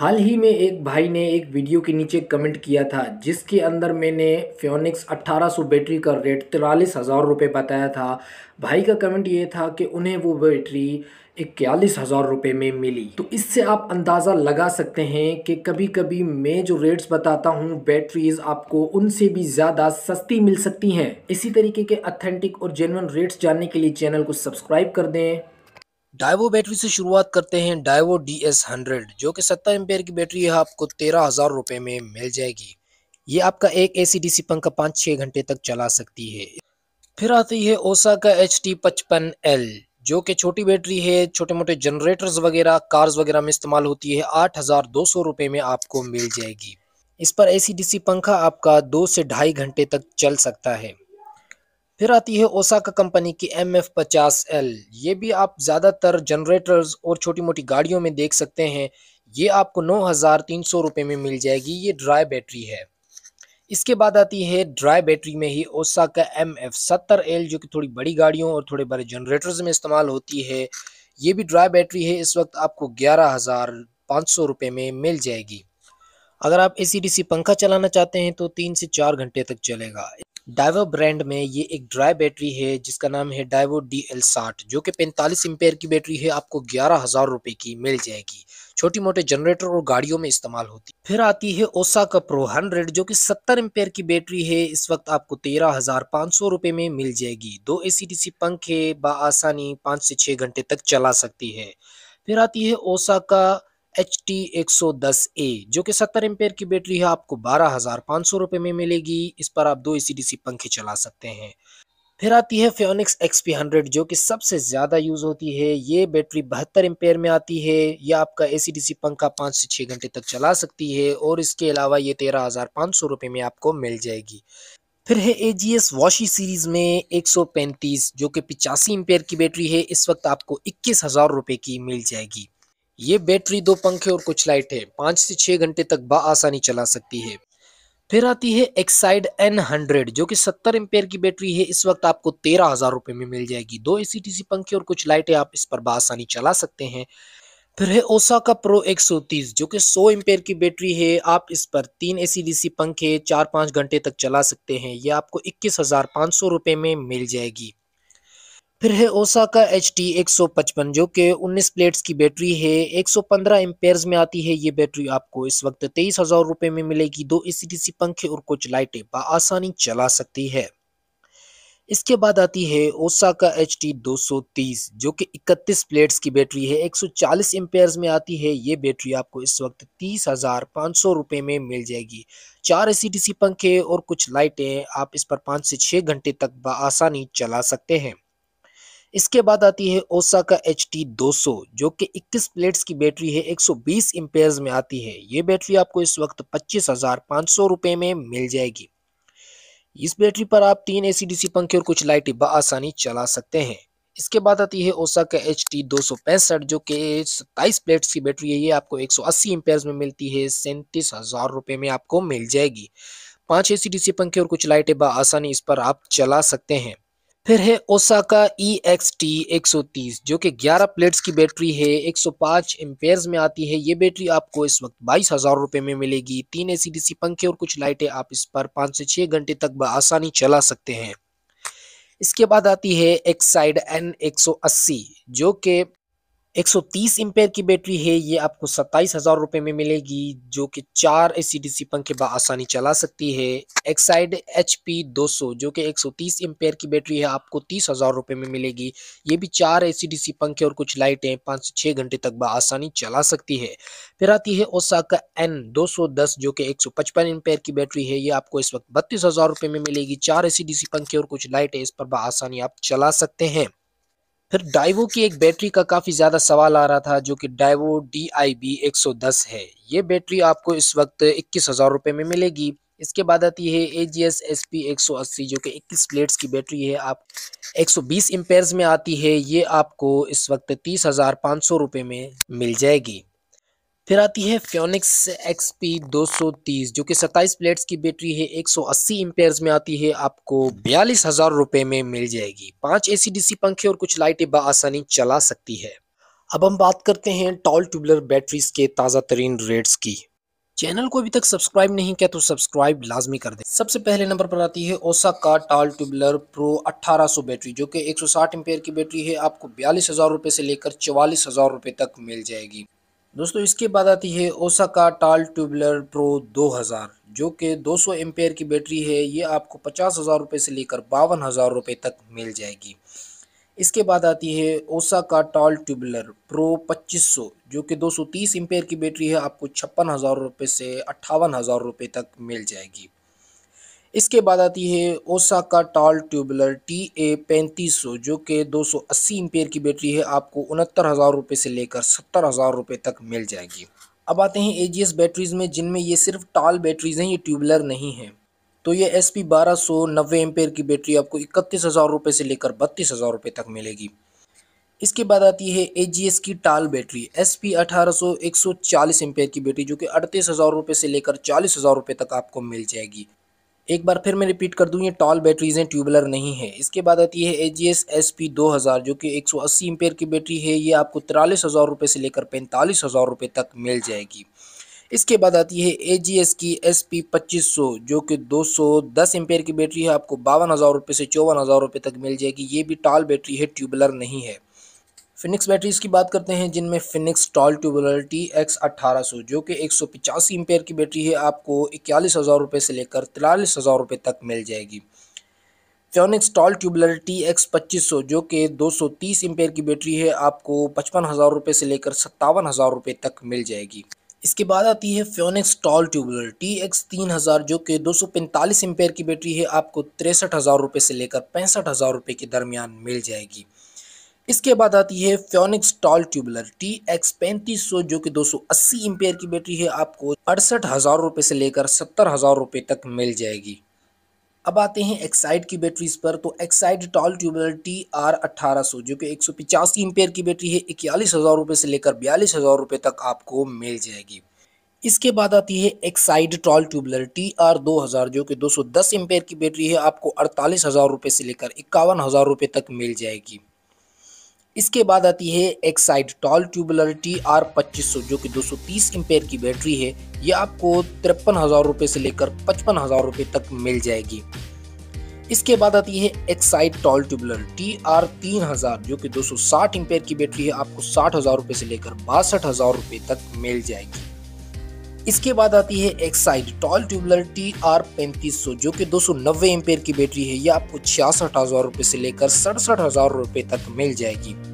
हाल ही में एक भाई ने एक वीडियो के नीचे कमेंट किया था जिसके अंदर मैंने फ्योनिक्स 1800 बैटरी का रेट तिरालीस हज़ार रुपये बताया था भाई का कमेंट ये था कि उन्हें वो बैटरी इक्यालीस हज़ार रुपये में मिली तो इससे आप अंदाज़ा लगा सकते हैं कि कभी कभी मैं जो रेट्स बताता हूँ बैटरीज आपको उनसे भी ज़्यादा सस्ती मिल सकती हैं इसी तरीके के अथेंटिक और जेनवन रेट्स जानने के लिए चैनल को सब्सक्राइब कर दें डायवो बैटरी से शुरुआत करते हैं डायवो डी एस हंड्रेड जो कि सत्तर एम्पेयर की बैटरी है आपको तेरह हज़ार रुपये में मिल जाएगी ये आपका एक ए सी डी सी पंखा पाँच छः घंटे तक चला सकती है फिर आती है ओसा का एच टी पचपन एल जो कि छोटी बैटरी है छोटे मोटे जनरेटर्स वगैरह कार्स वगैरह में इस्तेमाल होती है आठ हज़ार दो सौ रुपये में आपको मिल जाएगी इस पर ए सी डी सी पंखा आपका दो से ढाई घंटे तक चल सकता है फिर आती है ओसाका कंपनी की एम एफ पचास एल ये भी आप ज़्यादातर जनरेटर्स और छोटी मोटी गाड़ियों में देख सकते हैं ये आपको नौ हज़ार तीन सौ रुपये में मिल जाएगी ये ड्राई बैटरी है इसके बाद आती है ड्राई बैटरी में ही ओसाका एम एफ सत्तर एल जो कि थोड़ी बड़ी गाड़ियों और थोड़े बड़े जनरेटर्स में इस्तेमाल होती है ये भी ड्राई बैटरी है इस वक्त आपको ग्यारह हज़ार पाँच सौ रुपये में मिल जाएगी अगर आप ए पंखा चलाना चाहते हैं तो तीन से चार घंटे तक चलेगा डाइवो ब्रांड में ये एक ड्राई बैटरी है जिसका नाम है डाइवो डी एल साठ जो कि पैंतालीस एम्पेयर की बैटरी है आपको ग्यारह हज़ार रुपए की मिल जाएगी छोटी मोटे जनरेटर और गाड़ियों में इस्तेमाल होती फिर आती है ओसा का प्रो हंड्रेड जो कि सत्तर एम्पेयर की बैटरी है इस वक्त आपको तेरह हजार पाँच सौ रुपये में मिल जाएगी दो ए सी टी सी पंखे बासानी पाँच से छह घंटे तक चला सकती है फिर आती है ओसा का एच टी एक सौ दस ए जो कि सत्तर एम्पेयर की बैटरी है आपको बारह हज़ार पाँच सौ रुपये में मिलेगी इस पर आप दो ए सी डी सी पंखे चला सकते हैं फिर आती है फ्योनिक्स एक्स पी हंड्रेड जो कि सबसे ज़्यादा यूज़ होती है ये बैटरी बहत्तर एम्पेयर में आती है यह आपका ए सी डी सी पंखा पाँच से छः घंटे तक चला सकती है और इसके अलावा ये तेरह हज़ार पाँच सौ रुपये में आपको मिल जाएगी फिर है ए जी एस वॉशी सीरीज़ में 135 जो कि पिचासी एम्पेयर की बैटरी है इस वक्त आपको इक्कीस हज़ार रुपये की मिल जाएगी ये बैटरी दो पंखे और कुछ लाइट है पांच से छह घंटे तक आसानी चला सकती है फिर आती है एक्साइड एन हंड्रेड जो कि सत्तर एम्पेयर की बैटरी है इस वक्त आपको तेरह हज़ार रुपये में मिल जाएगी दो ए पंखे और कुछ लाइटें आप इस पर आसानी चला सकते हैं फिर है ओसा का प्रो 130 जो कि 100 एम्पेयर की बैटरी है आप इस पर तीन ए पंखे चार पांच घंटे तक चला सकते हैं यह आपको इक्कीस हज़ार सौ रुपये में मिल जाएगी फिर है ओसा का एच टी एक सौ पचपन जो कि उन्नीस प्लेट्स की बैटरी है एक सौ पंद्रह एम्पेयर्स में आती है ये बैटरी आपको इस वक्त तेईस हज़ार रुपये में मिलेगी दो एसी डी सी पंखे और कुछ लाइटें आसानी चला सकती है इसके बाद आती है ओसा का एच टी दो सौ तीस जो कि इकतीस प्लेट्स की बैटरी है एक सौ चालीस एम्पेयर में आती है ये बैटरी आपको इस वक्त तीस हज़ार पाँच सौ रुपये में मिल जाएगी चार सी डी सी पंखे और कुछ लाइटें आप इस पर पाँच से छः घंटे तक आसानी चला सकते हैं इसके बाद आती है ओसा का एच टी जो कि 21 प्लेट्स की बैटरी है 120 सौ में आती है ये बैटरी आपको इस वक्त पच्चीस हज़ार में मिल जाएगी इस बैटरी पर आप तीन ए पंखे और कुछ लाइटें बसानी चला सकते हैं इसके बाद आती है ओसा का एच टी जो कि सत्ताईस प्लेट्स की बैटरी है ये आपको 180 सौ में मिलती है सैंतीस हज़ार रुपये में आपको मिल जाएगी पांच ए पंखे और कुछ लाइटें बसानी इस पर आप चला सकते हैं फिर है ओसाका ई एक्स टी एक जो कि 11 प्लेट्स की बैटरी है 105 एम्पेयर्स में आती है ये बैटरी आपको इस वक्त बाईस हज़ार रुपये में मिलेगी तीन ए सी पंखे और कुछ लाइटें आप इस पर पाँच से छः घंटे तक बसानी चला सकते हैं इसके बाद आती है एक्साइड एन अस्सी जो कि 130 एम्पेयर की बैटरी है ये आपको सत्ताईस हज़ार रुपये में मिलेगी जो कि चार ए सी डी सी पंखे आसानी चला सकती है एक्साइड एच पी दो सौ जो कि 130 एम्पेयर की बैटरी है आपको तीस हज़ार रुपये में मिलेगी ये भी चार ए सी डी सी पंखे और कुछ लाइटें पाँच से छः घंटे तक आसानी चला सकती है फिर आती है ओसाका एन दो सौ दस जो कि एक सौ पचपन की बैटरी है ये आपको इस वक्त बत्तीस हज़ार रुपये में मिलेगी चार ए सी डी सी पंखे और कुछ लाइटें इस पर आसानी आप चला सकते हैं फिर डाइवो की एक बैटरी का काफ़ी ज़्यादा सवाल आ रहा था जो कि डाइवो डी आई बी एक सौ दस है ये बैटरी आपको इस वक्त इक्कीस हज़ार रुपये में मिलेगी इसके बाद आती है A G S S P एक सौ अस्सी जो कि इक्कीस प्लेट्स की बैटरी है आप एक सौ बीस में आती है ये आपको इस वक्त तीस हज़ार पाँच सौ रुपये में मिल जाएगी फिर आती है फ्योनिक्स एक्सपी 230 जो कि 27 प्लेट्स की बैटरी है 180 सौ में आती है आपको बयालीस हज़ार रुपये में मिल जाएगी पांच एसीडीसी पंखे और कुछ लाइटें बसानी चला सकती है अब हम बात करते हैं टॉल ट्यूबलर बैटरीज के ताज़ा तरीन रेट्स की चैनल को अभी तक सब्सक्राइब नहीं किया तो सब्सक्राइब लाजमी कर दें सबसे पहले नंबर पर आती है ओसा का टाल ट्यूबलर प्रो 1800 बैटरी जो कि 160 एम्पेयर की बैटरी है आपको बयालीस हज़ार रुपए से लेकर चवालीस हज़ार रुपए तक मिल जाएगी दोस्तों इसके बाद आती है ओसाका टाल ट्यूबलर प्रो 2000 जो कि 200 सौ की बैटरी है ये आपको पचास हज़ार रुपये से लेकर बावन हज़ार रुपये तक मिल जाएगी इसके बाद आती है ओसाका टाल ट्यूबलर प्रो 2500 जो कि 230 सौ की बैटरी है आपको छप्पन हज़ार रुपये से अट्ठावन हज़ार रुपये तक मिल जाएगी इसके बाद आती है ओसा का टॉल ट्यूबुलर टी ए पैंतीस सौ जो कि 280 सौ एम्पेयर की बैटरी है आपको उनहत्तर हज़ार रुपये से लेकर सत्तर हज़ार रुपये तक मिल जाएगी अब आते हैं ए बैटरीज़ में जिनमें ये सिर्फ टॉल बैटरीज़ हैं ये ट्यूबुलर नहीं हैं तो ये एस पी बारह सौ नब्बे एमपेयर की बैटरी आपको इकतीस हज़ार रुपये से लेकर बत्तीस हज़ार रुपये तक मिलेगी इसके बाद आती है ए जी एस की टाल बैटरी एस पी अठारह सौ एक सौ चालीस एम्पेयर की बैटरी जो कि अड़तीस हज़ार रुपये से लेकर चालीस हज़ार रुपये तक आपको मिल जाएगी एक बार फिर मैं रिपीट कर दूं ये टॉल बैटरीज हैं ट्यूबलर नहीं है इसके बाद आती है A G S S P दो हज़ार जो कि एक सौ अस्सी एम्पेयर की बैटरी है ये आपको तिरालीस हज़ार रुपये से लेकर पैंतालीस हज़ार रुपये तक मिल जाएगी इसके बाद आती है ए जी एस की एस पी पच्चीस सौ जो कि दो सौ दस एम्पेयर की बैटरी है आपको बावन हज़ार रुपये से चौवन हज़ार रुपये तक मिल जाएगी ये भी टॉल बैटरी है ट्यूबलर नहीं है फिनिक्स बैटरीज की बात करते हैं जिनमें Phoenix tall tubular T X अट्ठारह सौ जो कि एक सौ पचासी की बैटरी है आपको इक्यालीस हज़ार रुपये से लेकर तिरालीस हज़ार रुपये तक मिल जाएगी Phoenix tall tubular T X पच्चीस सौ जो कि दो सौ तीस एम्पेयर की बैटरी है आपको पचपन हज़ार रुपये से लेकर सत्तावन हज़ार रुपये तक मिल जाएगी इसके बाद आती है Phoenix tall tubular T X तीन हज़ार जो कि दो सौ पैंतालीस एम्पेयर की बैटरी है आपको तिरसठ हज़ार रुपये से लेकर पैंसठ हज़ार रुपये के दरमियान मिल जाएगी इसके बाद आती है Phoenix tall tubular T X पैंतीस सौ जो कि 280 एम्पेयर की बैटरी है आपको अड़सठ हज़ार रुपये से लेकर सत्तर हज़ार रुपये तक मिल जाएगी अब आते हैं एक्साइड की बैटरीज पर तो Exide tall tubular T R अट्ठारह सौ जो कि एक सौ पिचासी एम्पेयर की बैटरी है इक्यालीस हज़ार रुपये से लेकर बयालीस हज़ार रुपये तक आपको मिल जाएगी इसके बाद आती है Exide tall tubular T R दो हज़ार जो कि दो सौ दस एम्पेयर की बैटरी है आपको अड़तालीस हज़ार रुपये से लेकर इक्यावन हज़ार रुपये तक मिल जाएगी इसके बाद आती है Exide tall tubular T R पच्चीस जो कि 230 एम्पेयर की बैटरी है ये आपको तिरपन हज़ार रुपये से लेकर पचपन हज़ार रुपये तक मिल जाएगी इसके बाद आती है Exide tall tubular T R तीन हज़ार जो कि 260 एम्पेयर की बैटरी है आपको साठ हज़ार रुपये से लेकर बासठ हज़ार रुपये तक मिल जाएगी इसके बाद आती है Exide tall tubular T R पैंतीस सौ जो कि दो सौ नब्बे एम्पेयर की बैटरी है यह आपको छियासठ हज़ार रुपए से लेकर सड़सठ हज़ार रुपए तक मिल जाएगी